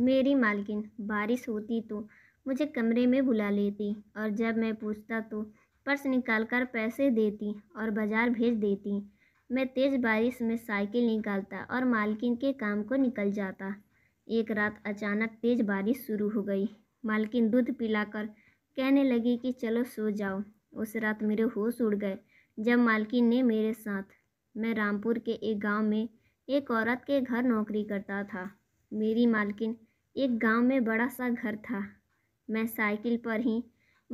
मेरी मालकिन बारिश होती तो मुझे कमरे में बुला लेती और जब मैं पूछता तो पर्स निकाल कर पैसे देती और बाज़ार भेज देती मैं तेज़ बारिश में साइकिल निकालता और मालकिन के काम को निकल जाता एक रात अचानक तेज़ बारिश शुरू हो गई मालकिन दूध पिलाकर कहने लगी कि चलो सो जाओ उस रात मेरे होश उड़ गए जब मालकिन ने मेरे साथ मैं रामपुर के एक गांव में एक औरत के घर नौकरी करता था मेरी मालकिन एक गांव में बड़ा सा घर था मैं साइकिल पर ही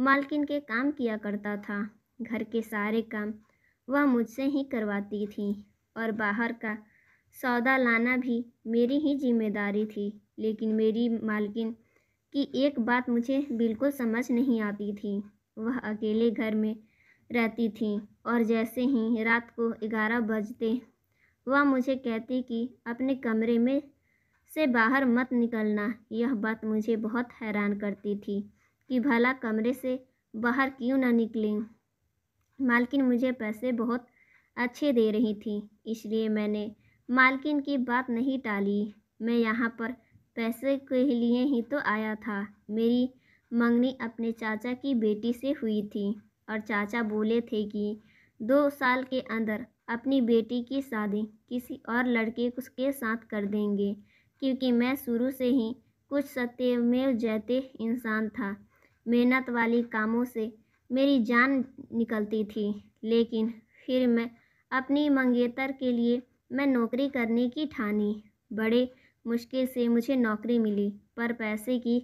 मालकिन के काम किया करता था घर के सारे काम वह मुझसे ही करवाती थी और बाहर का सौदा लाना भी मेरी ही जिम्मेदारी थी लेकिन मेरी मालकिन की एक बात मुझे बिल्कुल समझ नहीं आती थी वह अकेले घर में रहती थी और जैसे ही रात को ग्यारह बजते वह मुझे कहती कि अपने कमरे में से बाहर मत निकलना यह बात मुझे बहुत हैरान करती थी कि भला कमरे से बाहर क्यों ना निकलें मालकिन मुझे पैसे बहुत अच्छे दे रही थी इसलिए मैंने मालकिन की बात नहीं टाली मैं यहाँ पर पैसे के लिए ही तो आया था मेरी मंगनी अपने चाचा की बेटी से हुई थी और चाचा बोले थे कि दो साल के अंदर अपनी बेटी की शादी किसी और लड़के उसके साथ कर देंगे क्योंकि मैं शुरू से ही कुछ सत्यमेव जैते इंसान था मेहनत वाली कामों से मेरी जान निकलती थी लेकिन फिर मैं अपनी मंगेतर के लिए मैं नौकरी करने की ठानी बड़े मुश्किल से मुझे नौकरी मिली पर पैसे की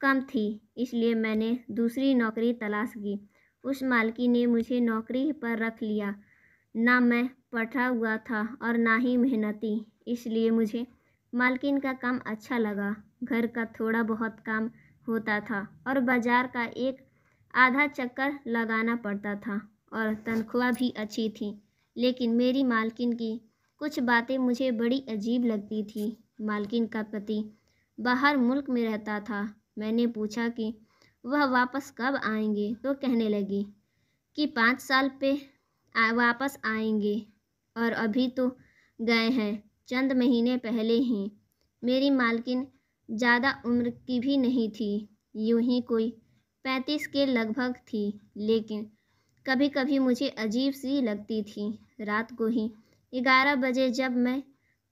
कम थी इसलिए मैंने दूसरी नौकरी तलाश की उस मालकी ने मुझे नौकरी पर रख लिया ना मैं पढ़ा हुआ था और ना ही मेहनती इसलिए मुझे मालकिन का काम अच्छा लगा घर का थोड़ा बहुत काम होता था और बाजार का एक आधा चक्कर लगाना पड़ता था और तनख्वाह भी अच्छी थी लेकिन मेरी मालकिन की कुछ बातें मुझे बड़ी अजीब लगती थी मालकिन का पति बाहर मुल्क में रहता था मैंने पूछा कि वह वापस कब आएंगे तो कहने लगी कि पाँच साल पे वापस आएंगे और अभी तो गए हैं चंद महीने पहले ही मेरी मालकिन ज़्यादा उम्र की भी नहीं थी यूं ही कोई पैंतीस के लगभग थी लेकिन कभी कभी मुझे अजीब सी लगती थी रात को ही ग्यारह बजे जब मैं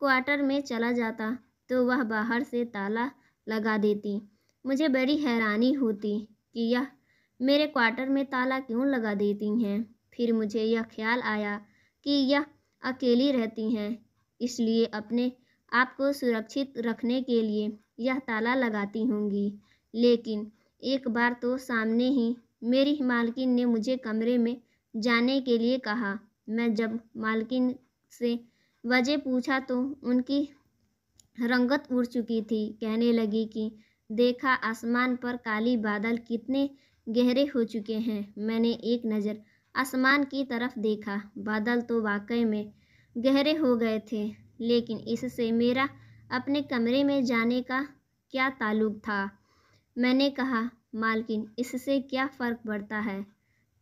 क्वार्टर में चला जाता तो वह बाहर से ताला लगा देती मुझे बड़ी हैरानी होती कि यह मेरे क्वार्टर में ताला क्यों लगा देती हैं फिर मुझे यह ख्याल आया कि यह अकेली रहती हैं इसलिए अपने आप को सुरक्षित रखने के लिए यह ताला लगाती होंगी लेकिन एक बार तो सामने ही मेरी मालकिन ने मुझे कमरे में जाने के लिए कहा मैं जब मालकिन से वजह पूछा तो उनकी रंगत उड़ चुकी थी कहने लगी कि देखा आसमान पर काली बादल कितने गहरे हो चुके हैं मैंने एक नज़र आसमान की तरफ देखा बादल तो वाकई में गहरे हो गए थे लेकिन इससे मेरा अपने कमरे में जाने का क्या ताल्लुक था मैंने कहा मालकिन इससे क्या फ़र्क पड़ता है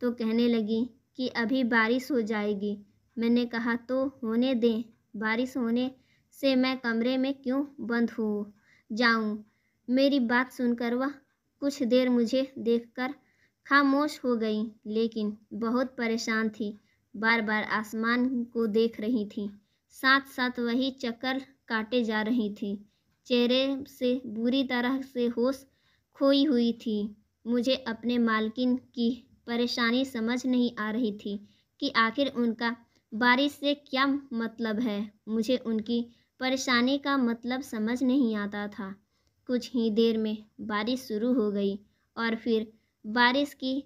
तो कहने लगी कि अभी बारिश हो जाएगी मैंने कहा तो होने दें बारिश होने से मैं कमरे में क्यों बंद हो जाऊं मेरी बात सुनकर वह कुछ देर मुझे देखकर खामोश हो गई लेकिन बहुत परेशान थी बार बार आसमान को देख रही थी साथ साथ वही चक्कर काटे जा रही थी चेहरे से बुरी तरह से होश खोई हुई थी मुझे अपने मालकिन की परेशानी समझ नहीं आ रही थी कि आखिर उनका बारिश से क्या मतलब है मुझे उनकी परेशानी का मतलब समझ नहीं आता था कुछ ही देर में बारिश शुरू हो गई और फिर बारिश की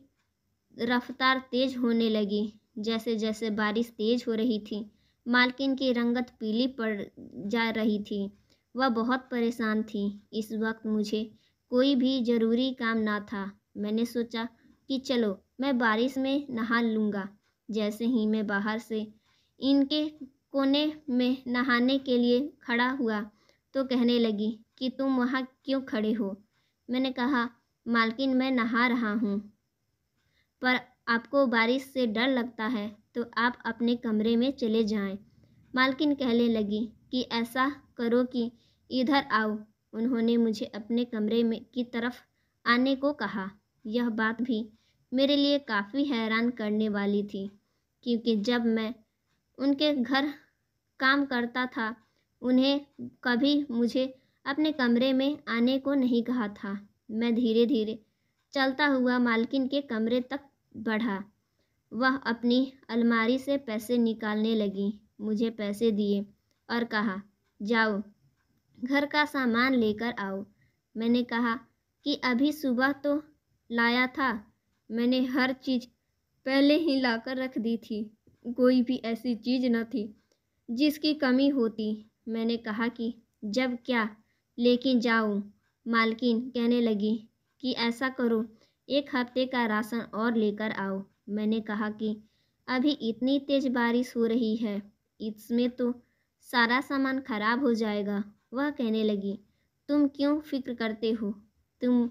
रफ्तार तेज़ होने लगी जैसे जैसे बारिश तेज हो रही थी मालकिन की रंगत पीली पड़ जा रही थी वह बहुत परेशान थी इस वक्त मुझे कोई भी ज़रूरी काम ना था मैंने सोचा कि चलो मैं बारिश में नहा लूँगा जैसे ही मैं बाहर से इनके कोने में नहाने के लिए खड़ा हुआ तो कहने लगी कि तुम वहाँ क्यों खड़े हो मैंने कहा मालकिन मैं नहा रहा हूँ पर आपको बारिश से डर लगता है तो आप अपने कमरे में चले जाएं। मालकिन कहने लगी कि ऐसा करो कि इधर आओ उन्होंने मुझे अपने कमरे में की तरफ आने को कहा यह बात भी मेरे लिए काफ़ी हैरान करने वाली थी क्योंकि जब मैं उनके घर काम करता था उन्हें कभी मुझे अपने कमरे में आने को नहीं कहा था मैं धीरे धीरे चलता हुआ मालकिन के कमरे तक बढ़ा वह अपनी अलमारी से पैसे निकालने लगी मुझे पैसे दिए और कहा जाओ घर का सामान लेकर आओ मैंने कहा कि अभी सुबह तो लाया था मैंने हर चीज़ पहले ही लाकर रख दी थी कोई भी ऐसी चीज़ न थी जिसकी कमी होती मैंने कहा कि जब क्या लेकिन जाऊँ मालकिन कहने लगी कि ऐसा करो एक हफ्ते का राशन और लेकर आओ मैंने कहा कि अभी इतनी तेज बारिश हो रही है इसमें तो सारा सामान खराब हो जाएगा वह कहने लगी तुम क्यों फिक्र करते हो तुम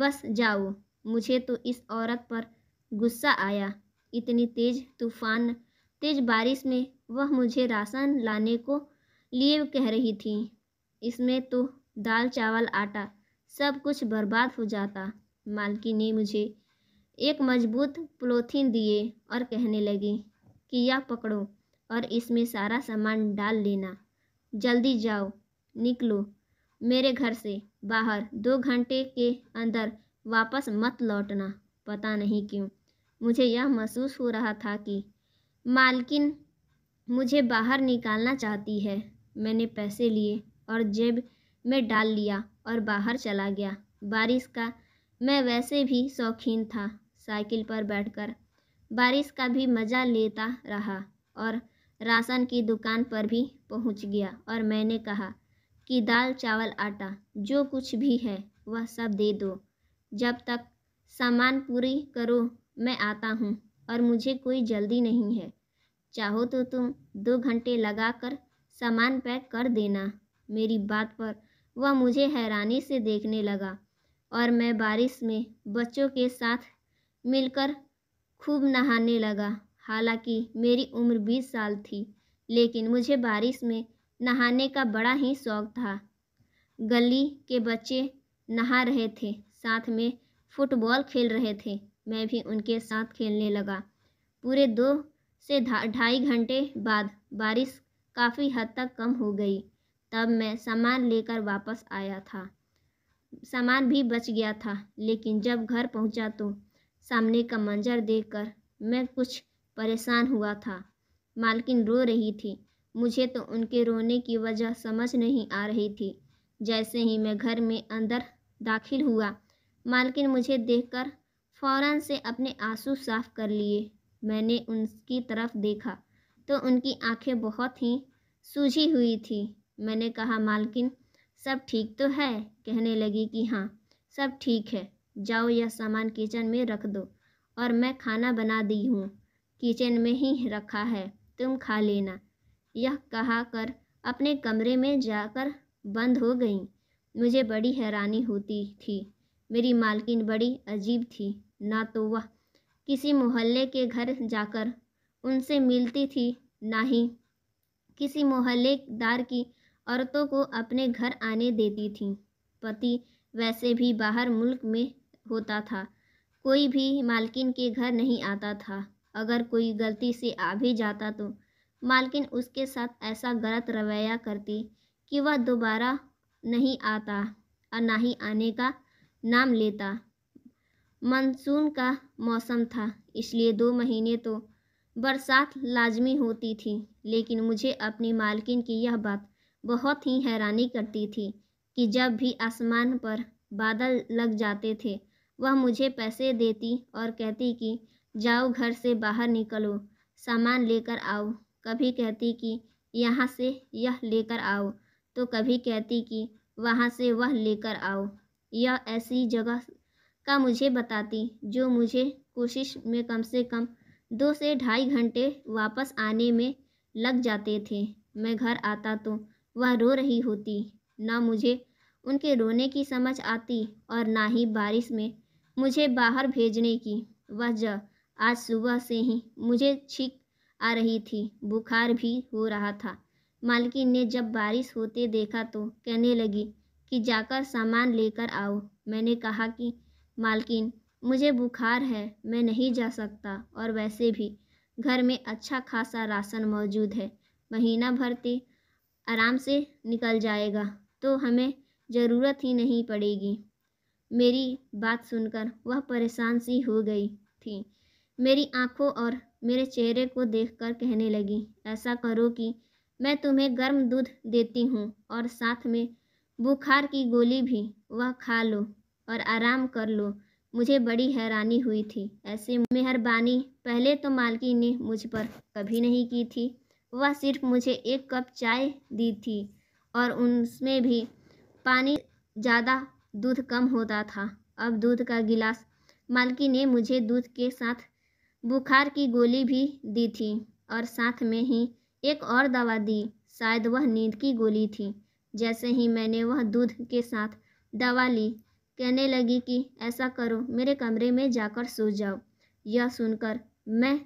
बस जाओ मुझे तो इस औरत पर गुस्सा आया इतनी तेज तूफान तेज बारिश में वह मुझे राशन लाने को लिए कह रही थी इसमें तो दाल चावल आटा सब कुछ बर्बाद हो जाता मालकी ने मुझे एक मजबूत पोलोथीन दिए और कहने लगी कि यह पकड़ो और इसमें सारा सामान डाल लेना जल्दी जाओ निकलो मेरे घर से बाहर दो घंटे के अंदर वापस मत लौटना पता नहीं क्यों मुझे यह महसूस हो रहा था कि मालकिन मुझे बाहर निकालना चाहती है मैंने पैसे लिए और जेब में डाल लिया और बाहर चला गया बारिश का मैं वैसे भी शौकीन था साइकिल पर बैठकर बारिश का भी मज़ा लेता रहा और राशन की दुकान पर भी पहुंच गया और मैंने कहा कि दाल चावल आटा जो कुछ भी है वह सब दे दो जब तक सामान पूरी करो मैं आता हूँ और मुझे कोई जल्दी नहीं है चाहो तो तुम दो घंटे लगा कर सामान पैक कर देना मेरी बात पर वह मुझे हैरानी से देखने लगा और मैं बारिश में बच्चों के साथ मिलकर खूब नहाने लगा हालांकि मेरी उम्र बीस साल थी लेकिन मुझे बारिश में नहाने का बड़ा ही शौक था गली के बच्चे नहा रहे थे साथ में फुटबॉल खेल रहे थे मैं भी उनके साथ खेलने लगा पूरे दो से ढाई घंटे बाद बारिश काफ़ी हद तक कम हो गई तब मैं सामान लेकर वापस आया था सामान भी बच गया था लेकिन जब घर पहुंचा तो सामने का मंजर देखकर मैं कुछ परेशान हुआ था मालकिन रो रही थी मुझे तो उनके रोने की वजह समझ नहीं आ रही थी जैसे ही मैं घर में अंदर दाखिल हुआ मालकिन मुझे देखकर फौरन से अपने आंसू साफ कर लिए मैंने उनकी तरफ देखा तो उनकी आंखें बहुत ही सूझी हुई थी मैंने कहा मालकिन सब ठीक तो है कहने लगी कि हाँ सब ठीक है जाओ यह सामान किचन में रख दो और मैं खाना बना दी हूँ किचन में ही रखा है तुम खा लेना यह कहा कर अपने कमरे में जाकर बंद हो गई मुझे बड़ी हैरानी होती थी मेरी मालकिन बड़ी अजीब थी ना तो वह किसी मोहल्ले के घर जाकर उनसे मिलती थी ना ही किसी मोहल्लेदार की औरतों को अपने घर आने देती थी पति वैसे भी बाहर मुल्क में होता था कोई भी मालकिन के घर नहीं आता था अगर कोई गलती से आ भी जाता तो मालकिन उसके साथ ऐसा गलत रवैया करती कि वह दोबारा नहीं आता और ना ही आने का नाम लेता मानसून का मौसम था इसलिए दो महीने तो बरसात लाजमी होती थी लेकिन मुझे अपनी मालकिन की यह बात बहुत ही हैरानी करती थी कि जब भी आसमान पर बादल लग जाते थे वह मुझे पैसे देती और कहती कि जाओ घर से बाहर निकलो सामान लेकर आओ कभी कहती कि यहाँ से यह लेकर आओ तो कभी कहती कि वहाँ से वह लेकर आओ यह ऐसी जगह का मुझे बताती जो मुझे कोशिश में कम से कम दो से ढाई घंटे वापस आने में लग जाते थे मैं घर आता तो वह रो रही होती ना मुझे उनके रोने की समझ आती और ना ही बारिश में मुझे बाहर भेजने की वजह आज सुबह से ही मुझे छींक आ रही थी बुखार भी हो रहा था मालकिन ने जब बारिश होते देखा तो कहने लगी कि जाकर सामान लेकर आओ मैंने कहा कि मालकिन मुझे बुखार है मैं नहीं जा सकता और वैसे भी घर में अच्छा खासा राशन मौजूद है महीना भरते आराम से निकल जाएगा तो हमें ज़रूरत ही नहीं पड़ेगी मेरी बात सुनकर वह परेशान सी हो गई थी मेरी आंखों और मेरे चेहरे को देखकर कहने लगी ऐसा करो कि मैं तुम्हें गर्म दूध देती हूँ और साथ में बुखार की गोली भी वह खा लो और आराम कर लो मुझे बड़ी हैरानी हुई थी ऐसे मेहरबानी पहले तो मालकी ने मुझ पर कभी नहीं की थी वह सिर्फ मुझे एक कप चाय दी थी और उसमें भी पानी ज़्यादा दूध कम होता था अब दूध का गिलास मालकी ने मुझे दूध के साथ बुखार की गोली भी दी थी और साथ में ही एक और दवा दी शायद वह नींद की गोली थी जैसे ही मैंने वह दूध के साथ दवा ली कहने लगी कि ऐसा करो मेरे कमरे में जाकर सो जाओ यह सुनकर मैं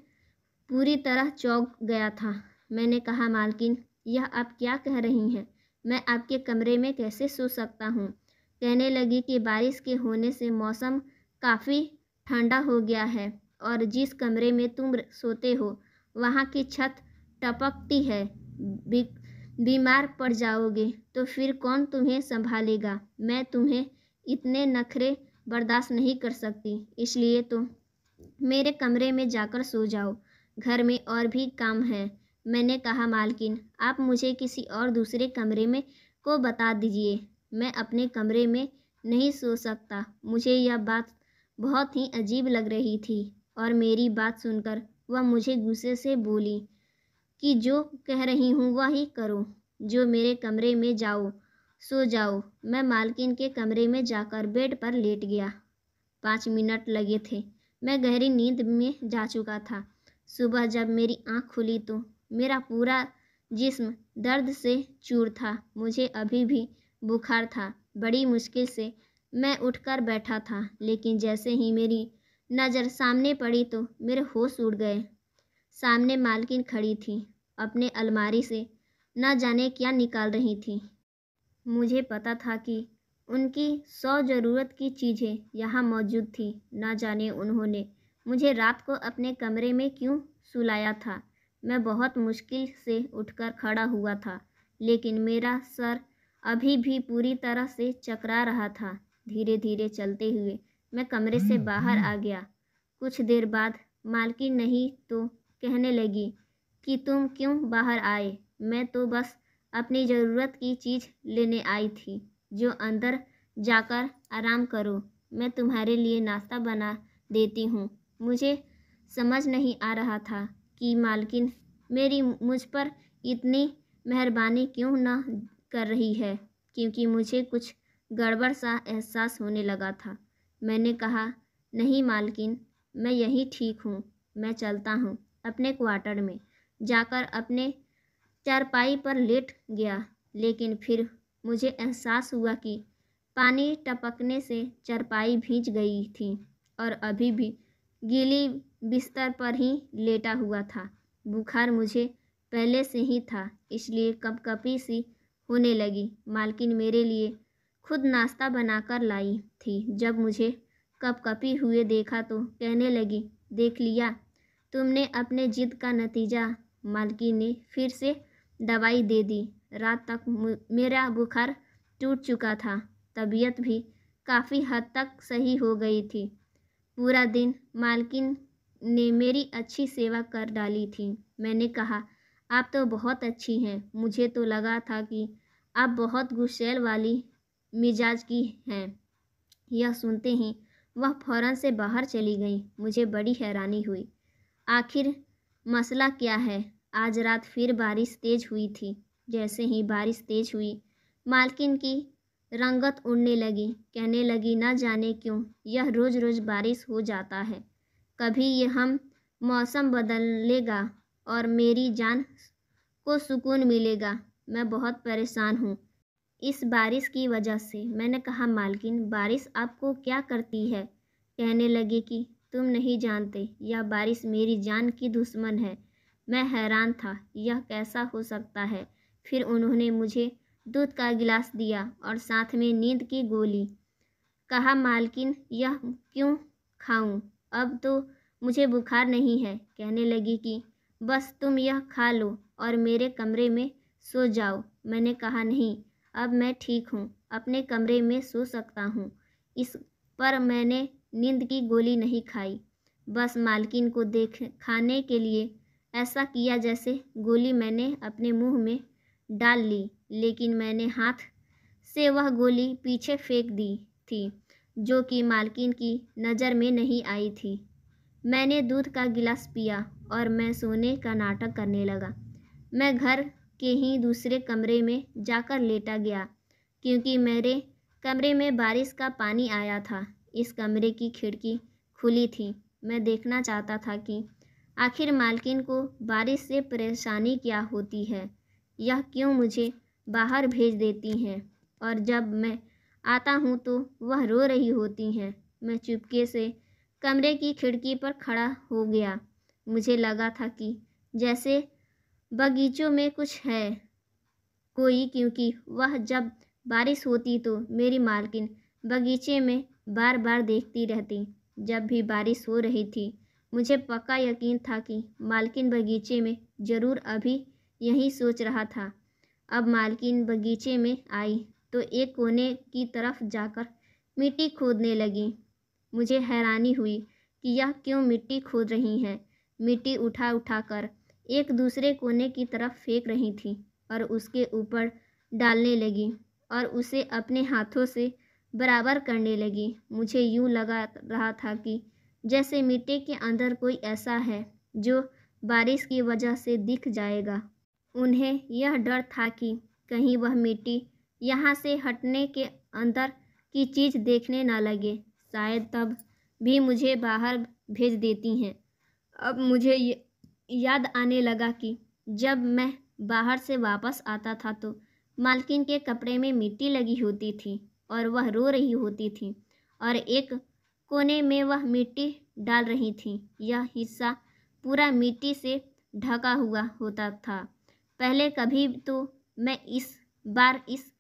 पूरी तरह चौंक गया था मैंने कहा मालकिन यह आप क्या कह रही हैं मैं आपके कमरे में कैसे सो सकता हूँ कहने लगी कि बारिश के होने से मौसम काफ़ी ठंडा हो गया है और जिस कमरे में तुम सोते हो वहाँ की छत टपकती है बीमार पड़ जाओगे तो फिर कौन तुम्हें संभालेगा मैं तुम्हें इतने नखरे बर्दाश्त नहीं कर सकती इसलिए तुम तो मेरे कमरे में जाकर सो जाओ घर में और भी काम है मैंने कहा मालकिन आप मुझे किसी और दूसरे कमरे में को बता दीजिए मैं अपने कमरे में नहीं सो सकता मुझे यह बात बहुत ही अजीब लग रही थी और मेरी बात सुनकर वह मुझे गुस्से से बोली कि जो कह रही हूँ वही करो जो मेरे कमरे में जाओ सो जाओ मैं मालकिन के कमरे में जाकर बेड पर लेट गया पाँच मिनट लगे थे मैं गहरी नींद में जा चुका था सुबह जब मेरी आँख खुली तो मेरा पूरा जिस्म दर्द से चूर था मुझे अभी भी बुखार था बड़ी मुश्किल से मैं उठकर बैठा था लेकिन जैसे ही मेरी नज़र सामने पड़ी तो मेरे होश उड़ गए सामने मालकिन खड़ी थी अपने अलमारी से न जाने क्या निकाल रही थी मुझे पता था कि उनकी सौ ज़रूरत की चीज़ें यहाँ मौजूद थी न जाने उन्होंने मुझे रात को अपने कमरे में क्यों सुलाया था मैं बहुत मुश्किल से उठकर खड़ा हुआ था लेकिन मेरा सर अभी भी पूरी तरह से चकरा रहा था धीरे धीरे चलते हुए मैं कमरे से हम्म, बाहर आ हम्म। गया कुछ देर बाद मालकिन नहीं तो कहने लगी कि तुम क्यों बाहर आए मैं तो बस अपनी ज़रूरत की चीज़ लेने आई थी जो अंदर जाकर आराम करो मैं तुम्हारे लिए नाश्ता बना देती हूँ मुझे समझ नहीं आ रहा था की मालकिन मेरी मुझ पर इतनी मेहरबानी क्यों ना कर रही है क्योंकि मुझे कुछ गड़बड़ सा एहसास होने लगा था मैंने कहा नहीं मालकिन मैं यही ठीक हूँ मैं चलता हूँ अपने क्वार्टर में जाकर अपने चारपाई पर लेट गया लेकिन फिर मुझे एहसास हुआ कि पानी टपकने से चरपाई भींच गई थी और अभी भी गीली बिस्तर पर ही लेटा हुआ था बुखार मुझे पहले से ही था इसलिए कपकपी सी होने लगी मालकिन मेरे लिए खुद नाश्ता बनाकर लाई थी जब मुझे कपकपी हुए देखा तो कहने लगी देख लिया तुमने अपने जिद का नतीजा मालकिन ने फिर से दवाई दे दी रात तक मेरा बुखार टूट चुका था तबीयत भी काफ़ी हद तक सही हो गई थी पूरा दिन मालकिन ने मेरी अच्छी सेवा कर डाली थी मैंने कहा आप तो बहुत अच्छी हैं मुझे तो लगा था कि आप बहुत गुस्सेल वाली मिजाज की हैं यह सुनते ही वह फौरन से बाहर चली गई मुझे बड़ी हैरानी हुई आखिर मसला क्या है आज रात फिर बारिश तेज हुई थी जैसे ही बारिश तेज हुई मालकिन की रंगत उड़ने लगी कहने लगी न जाने क्यों यह रोज़ रोज़ बारिश हो जाता है कभी यह हम मौसम बदल लेगा और मेरी जान को सुकून मिलेगा मैं बहुत परेशान हूँ इस बारिश की वजह से मैंने कहा मालकिन बारिश आपको क्या करती है कहने लगे कि तुम नहीं जानते यह बारिश मेरी जान की दुश्मन है मैं हैरान था यह कैसा हो सकता है फिर उन्होंने मुझे दूध का गिलास दिया और साथ में नींद की गोली कहा मालकिन यह क्यों खाऊं अब तो मुझे बुखार नहीं है कहने लगी कि बस तुम यह खा लो और मेरे कमरे में सो जाओ मैंने कहा नहीं अब मैं ठीक हूँ अपने कमरे में सो सकता हूँ इस पर मैंने नींद की गोली नहीं खाई बस मालकिन को देख खाने के लिए ऐसा किया जैसे गोली मैंने अपने मुंह में डाल ली लेकिन मैंने हाथ से वह गोली पीछे फेंक दी थी जो कि मालकिन की नज़र में नहीं आई थी मैंने दूध का गिलास पिया और मैं सोने का नाटक करने लगा मैं घर के ही दूसरे कमरे में जाकर लेटा गया क्योंकि मेरे कमरे में बारिश का पानी आया था इस कमरे की खिड़की खुली थी मैं देखना चाहता था कि आखिर मालकिन को बारिश से परेशानी क्या होती है यह क्यों मुझे बाहर भेज देती हैं और जब मैं आता हूँ तो वह रो रही होती हैं मैं चुपके से कमरे की खिड़की पर खड़ा हो गया मुझे लगा था कि जैसे बगीचों में कुछ है कोई क्योंकि वह जब बारिश होती तो मेरी मालकिन बगीचे में बार बार देखती रहती जब भी बारिश हो रही थी मुझे पक्का यकीन था कि मालकिन बगीचे में ज़रूर अभी यही सोच रहा था अब मालकिन बगीचे में आई तो एक कोने की तरफ जाकर मिट्टी खोदने लगी मुझे हैरानी हुई कि यह क्यों मिट्टी खोद रही हैं मिट्टी उठा उठा कर एक दूसरे कोने की तरफ फेंक रही थी और उसके ऊपर डालने लगी और उसे अपने हाथों से बराबर करने लगी मुझे यूं लगा रहा था कि जैसे मिट्टी के अंदर कोई ऐसा है जो बारिश की वजह से दिख जाएगा उन्हें यह डर था कि कहीं वह मिट्टी यहाँ से हटने के अंदर की चीज़ देखने ना लगे शायद तब भी मुझे बाहर भेज देती हैं अब मुझे याद आने लगा कि जब मैं बाहर से वापस आता था तो मालकिन के कपड़े में मिट्टी लगी होती थी और वह रो रही होती थी और एक कोने में वह मिट्टी डाल रही थी यह हिस्सा पूरा मिट्टी से ढका हुआ होता था पहले कभी तो मैं इस बार इस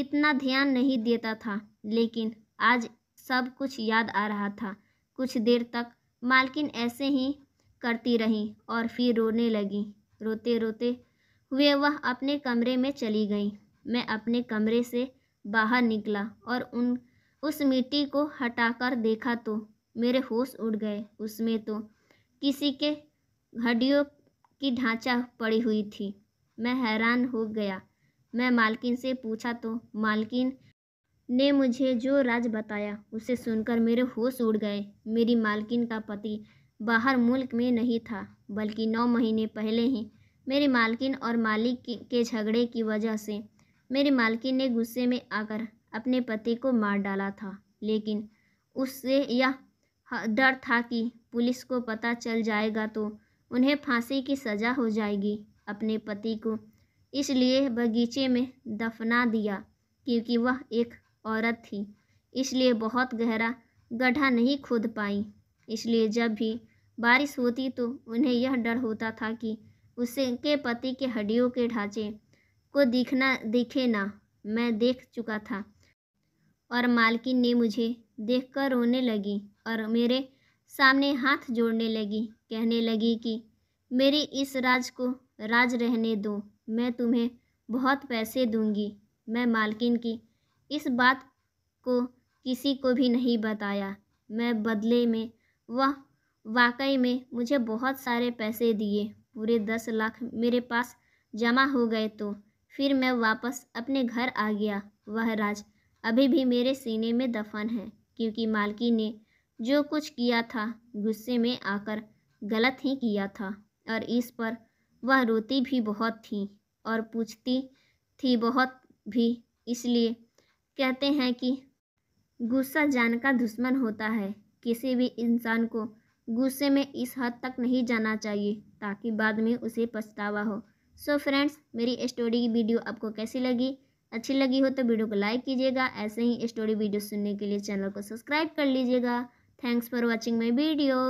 इतना ध्यान नहीं देता था लेकिन आज सब कुछ याद आ रहा था कुछ देर तक मालकिन ऐसे ही करती रही और फिर रोने लगी रोते रोते हुए वह अपने कमरे में चली गई मैं अपने कमरे से बाहर निकला और उन उस मिट्टी को हटाकर देखा तो मेरे होश उड़ गए उसमें तो किसी के हड्डियों की ढांचा पड़ी हुई थी मैं हैरान हो गया मैं मालकिन से पूछा तो मालकिन ने मुझे जो राज बताया उसे सुनकर मेरे होश उड़ गए मेरी मालकिन का पति बाहर मुल्क में नहीं था बल्कि नौ महीने पहले ही मेरी मालकिन और मालिक के झगड़े की वजह से मेरी मालकिन ने गुस्से में आकर अपने पति को मार डाला था लेकिन उससे यह डर था कि पुलिस को पता चल जाएगा तो उन्हें फांसी की सज़ा हो जाएगी अपने पति को इसलिए बगीचे में दफना दिया क्योंकि वह एक औरत थी इसलिए बहुत गहरा गड्ढा नहीं खोद पाई इसलिए जब भी बारिश होती तो उन्हें यह डर होता था कि उसके पति के हड्डियों के ढांचे को दिखना दिखे ना मैं देख चुका था और मालकिन ने मुझे देखकर रोने लगी और मेरे सामने हाथ जोड़ने लगी कहने लगी कि मेरी इस राज को राज रहने दो मैं तुम्हें बहुत पैसे दूंगी मैं मालकिन की इस बात को किसी को भी नहीं बताया मैं बदले में वह वाकई में मुझे बहुत सारे पैसे दिए पूरे दस लाख मेरे पास जमा हो गए तो फिर मैं वापस अपने घर आ गया वह राज अभी भी मेरे सीने में दफन है क्योंकि मालकी ने जो कुछ किया था गुस्से में आकर गलत ही किया था और इस पर वह रोती भी बहुत थी और पूछती थी बहुत भी इसलिए कहते हैं कि गुस्सा जान का दुश्मन होता है किसी भी इंसान को गुस्से में इस हद तक नहीं जाना चाहिए ताकि बाद में उसे पछतावा हो सो so फ्रेंड्स मेरी स्टोरी की वीडियो आपको कैसी लगी अच्छी लगी हो तो वीडियो को लाइक कीजिएगा ऐसे ही स्टोरी वीडियो सुनने के लिए चैनल को सब्सक्राइब कर लीजिएगा thanks for watching my video